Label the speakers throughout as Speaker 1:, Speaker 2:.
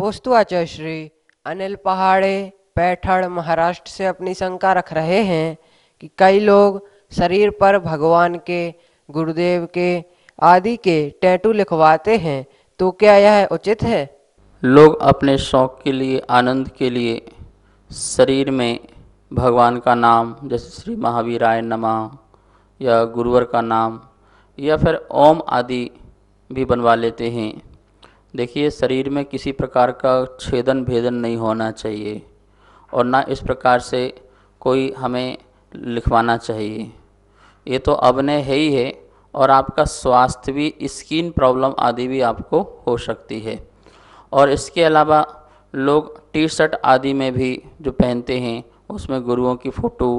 Speaker 1: वस्तुआचार्य श्री अनिल पहाड़े पैठड़ महाराष्ट्र से अपनी शंका रख रहे हैं कि कई लोग शरीर पर भगवान के गुरुदेव के आदि के टैटू लिखवाते हैं तो क्या यह उचित है
Speaker 2: लोग अपने शौक के लिए आनंद के लिए शरीर में भगवान का नाम जैसे श्री महावीराय नमा या गुरुवर का नाम या फिर ओम आदि भी बनवा लेते हैं देखिए शरीर में किसी प्रकार का छेदन भेदन नहीं होना चाहिए और ना इस प्रकार से कोई हमें लिखवाना चाहिए ये तो अवनय है ही है और आपका स्वास्थ्य भी स्किन प्रॉब्लम आदि भी आपको हो सकती है और इसके अलावा लोग टी शर्ट आदि में भी जो पहनते हैं उसमें गुरुओं की फ़ोटो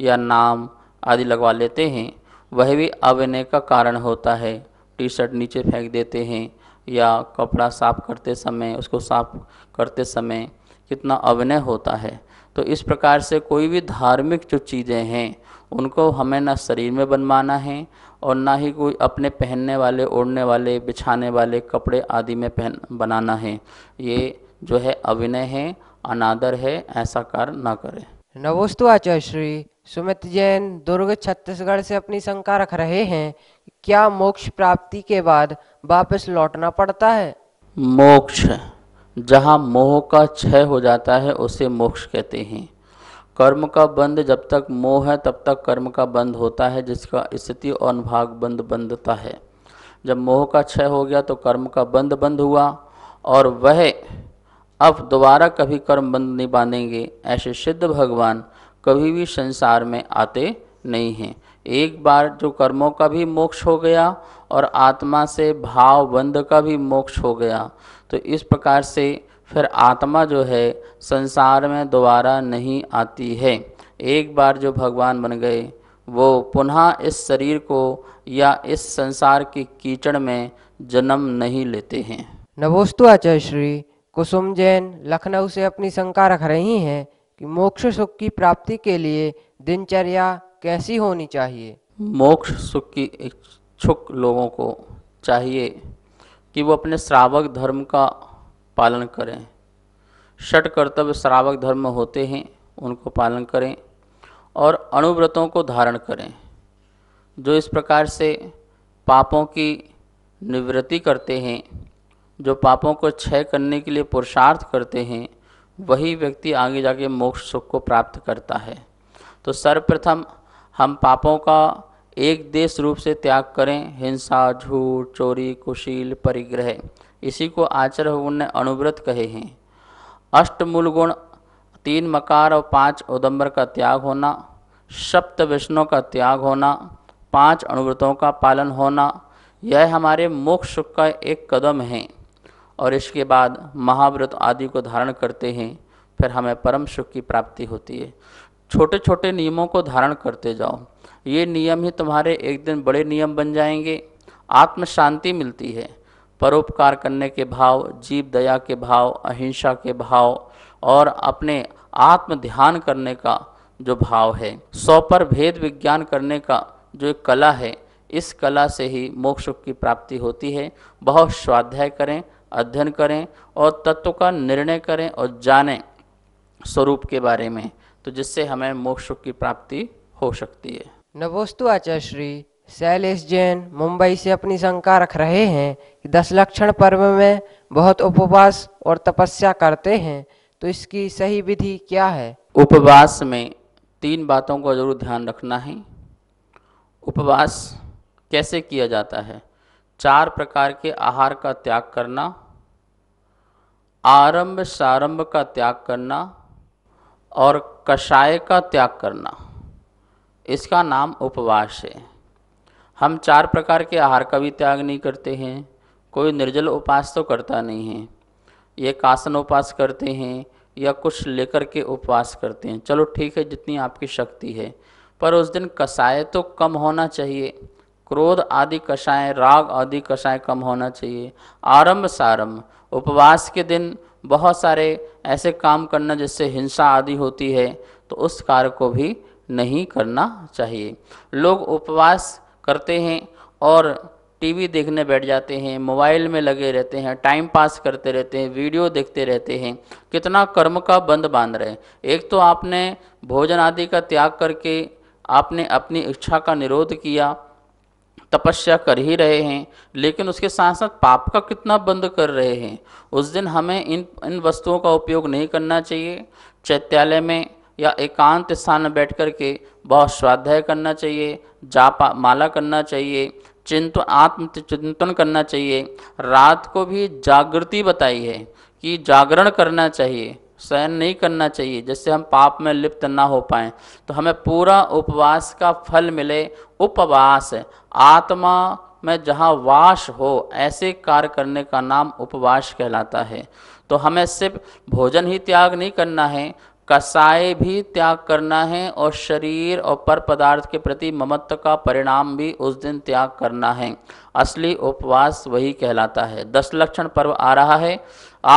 Speaker 2: या नाम आदि लगवा लेते हैं वह भी अवनय का कारण होता है टी शर्ट नीचे फेंक देते हैं या कपड़ा साफ करते समय उसको साफ करते समय कितना अभिनय होता है तो इस प्रकार से कोई भी धार्मिक जो चीज़ें हैं उनको हमें ना शरीर में बनवाना है और ना ही कोई अपने पहनने वाले ओढ़ने वाले बिछाने वाले कपड़े आदि में पहन बनाना है ये जो है अभिनय है अनादर है ऐसा कार्य ना करें
Speaker 1: नमोस्तु आचार्य श्री सुमित जैन दुर्ग छत्तीसगढ़ से अपनी शंका रख रहे हैं क्या मोक्ष प्राप्ति के बाद वापस लौटना पड़ता है
Speaker 2: मोक्ष जहाँ मोह का क्षय हो जाता है उसे मोक्ष कहते हैं कर्म का बंद जब तक मोह है तब तक कर्म का बंद होता है जिसका स्थिति और अनुभाग बंद बंदता है जब मोह का क्षय हो गया तो कर्म का बंद बंद हुआ और वह अब दोबारा कभी कर्म बंद नहीं बांधेंगे ऐसे सिद्ध भगवान कभी भी संसार में आते नहीं हैं एक बार जो कर्मों का भी मोक्ष हो गया और आत्मा से भाव बंद का भी मोक्ष हो गया तो इस प्रकार से फिर आत्मा जो है संसार में दोबारा नहीं आती है एक बार जो भगवान बन गए वो पुनः इस शरीर को या इस संसार की कीचड़ में जन्म नहीं लेते हैं
Speaker 1: नवोस्तु आचार्य श्री कुसुम जैन लखनऊ से अपनी शंका रख रही हैं कि मोक्ष सुख की प्राप्ति के लिए दिनचर्या कैसी होनी चाहिए
Speaker 2: मोक्ष सुख की इच्छुक लोगों को चाहिए कि वो अपने श्रावक धर्म का पालन करें षट कर्तव्य श्रावक धर्म होते हैं उनको पालन करें और अणुव्रतों को धारण करें जो इस प्रकार से पापों की निवृत्ति करते हैं जो पापों को क्षय करने के लिए पुरुषार्थ करते हैं वही व्यक्ति आगे जाके मोक्ष सुख को प्राप्त करता है तो सर्वप्रथम हम पापों का एक देश रूप से त्याग करें हिंसा झूठ चोरी कुशील परिग्रह इसी को आचार्य ने अनुव्रत कहे हैं अष्टमूल गुण तीन मकार और पांच उदम्बर का त्याग होना सप्त विष्णु का त्याग होना पांच अनुव्रतों का पालन होना यह हमारे मोक्ष का एक कदम है और इसके बाद महाव्रत आदि को धारण करते हैं फिर हमें परम सुख की प्राप्ति होती है छोटे छोटे नियमों को धारण करते जाओ ये नियम ही तुम्हारे एक दिन बड़े नियम बन जाएंगे आत्म शांति मिलती है परोपकार करने के भाव जीव दया के भाव अहिंसा के भाव और अपने आत्म ध्यान करने का जो भाव है सौ पर भेद विज्ञान करने का जो एक कला है इस कला से ही मोक्ष की प्राप्ति होती है बहुत स्वाध्याय करें अध्ययन करें और तत्व का निर्णय करें और जानें स्वरूप के बारे में तो जिससे हमें मोक्ष की प्राप्ति हो सकती
Speaker 1: है नवोस्तु आचार्य श्री शैलेश जैन मुंबई से अपनी शंका रख रहे हैं कि दस लक्षण पर्व में बहुत उपवास और तपस्या करते हैं तो इसकी सही विधि क्या है
Speaker 2: उपवास में तीन बातों को जरूर ध्यान रखना है उपवास कैसे किया जाता है चार प्रकार के आहार का त्याग करना आरंभ सारंभ का त्याग करना और कषाय का त्याग करना इसका नाम उपवास है हम चार प्रकार के आहार का भी त्याग नहीं करते हैं कोई निर्जल उपवास तो करता नहीं है ये कासन उपवास करते हैं या कुछ लेकर के उपवास करते हैं चलो ठीक है जितनी आपकी शक्ति है पर उस दिन कषाय तो कम होना चाहिए क्रोध आदि कषाय राग आदि कषाय कम होना चाहिए आरंभ सारंभ उपवास के दिन बहुत सारे ऐसे काम करना जिससे हिंसा आदि होती है तो उस कार्य को भी नहीं करना चाहिए लोग उपवास करते हैं और टीवी देखने बैठ जाते हैं मोबाइल में लगे रहते हैं टाइम पास करते रहते हैं वीडियो देखते रहते हैं कितना कर्म का बंद बांध रहे हैं एक तो आपने भोजन आदि का त्याग करके आपने अपनी इच्छा का निरोध किया तपस्या कर ही रहे हैं लेकिन उसके साथ साथ पाप का कितना बंद कर रहे हैं उस दिन हमें इन इन वस्तुओं का उपयोग नहीं करना चाहिए चैत्यालय में या एकांत स्थान में बैठ कर के बहुत स्वाध्याय करना चाहिए जापा माला करना चाहिए चिंत आत्म चिंतन करना चाहिए रात को भी जागृति बताई है कि जागरण करना चाहिए सहन नहीं करना चाहिए जिससे हम पाप में लिप्त ना हो पाए तो हमें पूरा उपवास का फल मिले उपवास आत्मा में जहाँ वास हो ऐसे कार्य करने का नाम उपवास कहलाता है तो हमें सिर्फ भोजन ही त्याग नहीं करना है कसाय भी त्याग करना है और शरीर और पर पदार्थ के प्रति ममत्व का परिणाम भी उस दिन त्याग करना है असली उपवास वही कहलाता है दस लक्षण पर्व आ रहा है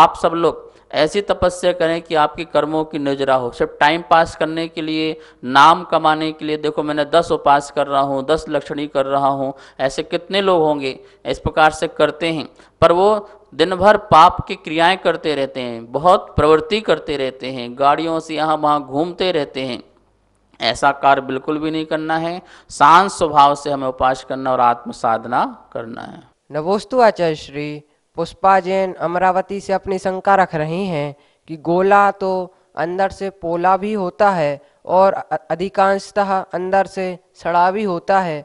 Speaker 2: आप सब लोग ऐसी तपस्या करें कि आपके कर्मों की निजरा हो सिर्फ टाइम पास करने के लिए नाम कमाने के लिए देखो मैंने दस उपास कर रहा हूँ दस लक्षणी कर रहा हूँ ऐसे कितने लोग होंगे इस प्रकार से करते हैं पर वो दिन भर पाप की क्रियाएं करते रहते हैं बहुत प्रवृत्ति करते रहते हैं गाड़ियों से यहाँ वहाँ घूमते रहते हैं ऐसा कार्य बिल्कुल भी नहीं करना है शांत स्वभाव से हमें उपास करना और आत्म साधना करना है
Speaker 1: नवोस्तु आचार्य श्री पुष्पा जैन अमरावती से अपनी शंका रख रही हैं कि गोला तो अंदर से पोला भी होता है और अधिकांशतः अंदर से सड़ा भी होता है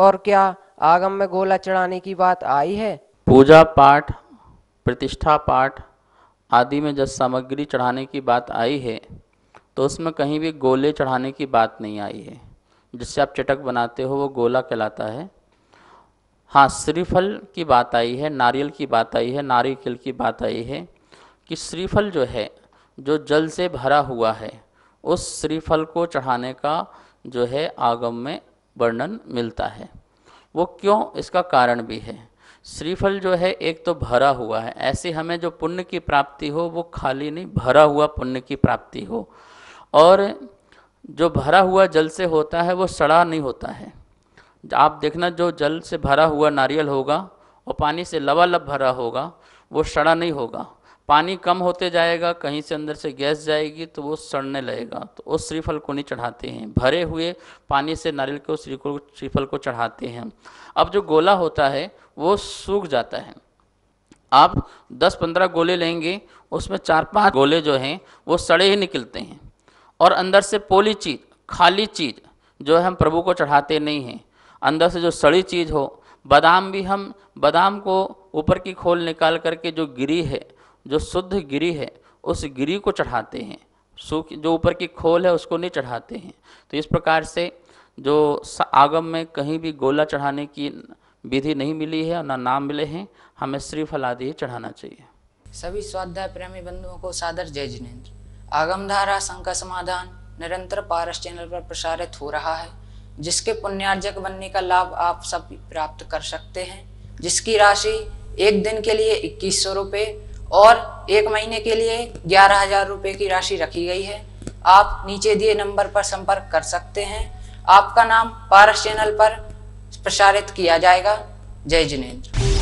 Speaker 1: और क्या आगम में गोला चढ़ाने की बात आई है
Speaker 2: पूजा पाठ प्रतिष्ठा पाठ आदि में जब सामग्री चढ़ाने की बात आई है तो उसमें कहीं भी गोले चढ़ाने की बात नहीं आई है जिससे आप चटक बनाते हो वो गोला कहलाता है हाँ श्रीफल की बात आई है नारियल की बात आई है नारियल की बात आई है कि श्रीफल जो है जो जल से भरा हुआ है उस श्रीफल को चढ़ाने का जो है आगम में वर्णन मिलता है वो क्यों इसका कारण भी है श्रीफल जो है एक तो भरा हुआ है ऐसे हमें जो पुण्य की प्राप्ति हो वो खाली नहीं भरा हुआ पुण्य की प्राप्ति हो और जो भरा हुआ जल से होता है वो सड़ा नहीं होता है आप देखना जो जल से भरा हुआ नारियल होगा और पानी से लबालब भरा होगा वो सड़ा नहीं होगा पानी कम होते जाएगा कहीं से अंदर से गैस जाएगी तो वो सड़ने लगेगा तो उस श्रीफल को नहीं चढ़ाते हैं भरे हुए पानी से नारियल को श्री को श्रीफल को चढ़ाते हैं अब जो गोला होता है वो सूख जाता है आप 10-15 गोले लेंगे उसमें चार पांच गोले जो हैं वो सड़े ही निकलते हैं और अंदर से पोली चीज़ खाली चीज़ जो है हम प्रभु को चढ़ाते नहीं हैं अंदर से जो सड़ी चीज़ हो बादाम भी हम बादाम को ऊपर की खोल निकाल करके जो गिरी है जो शुद्ध गिरी है उस गिरी को चढ़ाते हैं सूख जो ऊपर की खोल है उसको नहीं चढ़ाते हैं तो इस प्रकार से जो आगम में कहीं भी गोला चढ़ाने की विधि नहीं मिली है और ना नाम मिले हैं हमें श्रीफल आदि चढ़ाना चाहिए
Speaker 1: सभी स्वाध्याय प्रेमी बंधुओं को सादर जय जिनेन्द्र आगम धारा शंका समाधान निरंतर पारस चैनल पर प्रसारित हो रहा है जिसके पुण्यार्जक बनने का लाभ आप सब प्राप्त कर सकते हैं जिसकी राशि एक दिन के लिए इक्कीस सौ रुपये और एक महीने के लिए ग्यारह हजार रुपये की राशि रखी गई है आप नीचे दिए नंबर पर संपर्क कर सकते हैं आपका नाम पारस चैनल पर प्रसारित किया जाएगा जय जिनेन्द्र